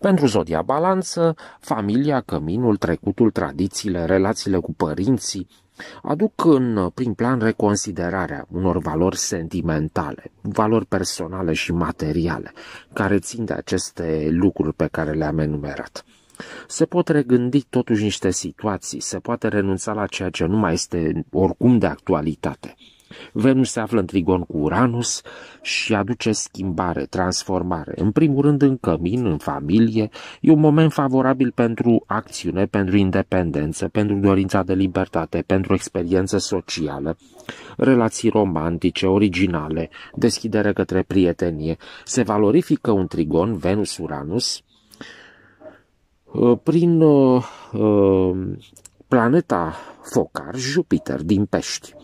Pentru zodia balanță, familia, căminul, trecutul, tradițiile, relațiile cu părinții, aduc în prim plan reconsiderarea unor valori sentimentale, valori personale și materiale, care țin de aceste lucruri pe care le-am enumerat. Se pot regândi totuși niște situații, se poate renunța la ceea ce nu mai este oricum de actualitate. Venus se află în trigon cu Uranus și aduce schimbare, transformare. În primul rând în cămin, în familie. E un moment favorabil pentru acțiune, pentru independență, pentru dorința de libertate, pentru experiență socială, relații romantice, originale, deschidere către prietenie. Se valorifică un trigon, Venus-Uranus, uh, prin uh, uh, planeta focar Jupiter din pești.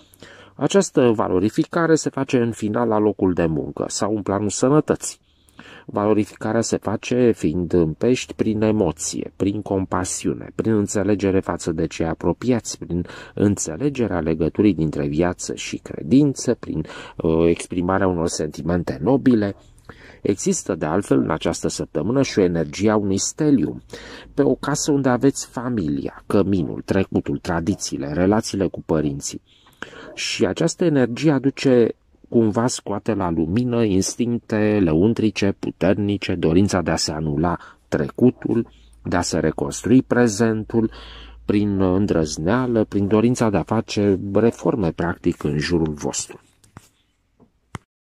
Această valorificare se face în final la locul de muncă sau în planul sănătății. Valorificarea se face fiind pești prin emoție, prin compasiune, prin înțelegere față de cei apropiați, prin înțelegerea legăturii dintre viață și credință, prin uh, exprimarea unor sentimente nobile. Există, de altfel, în această săptămână și o energie a unui stelium. Pe o casă unde aveți familia, căminul, trecutul, tradițiile, relațiile cu părinții. Și această energie aduce cumva scoate la lumină instincte lăuntrice, puternice, dorința de a se anula trecutul, de a se reconstrui prezentul, prin îndrăzneală, prin dorința de a face reforme practic în jurul vostru.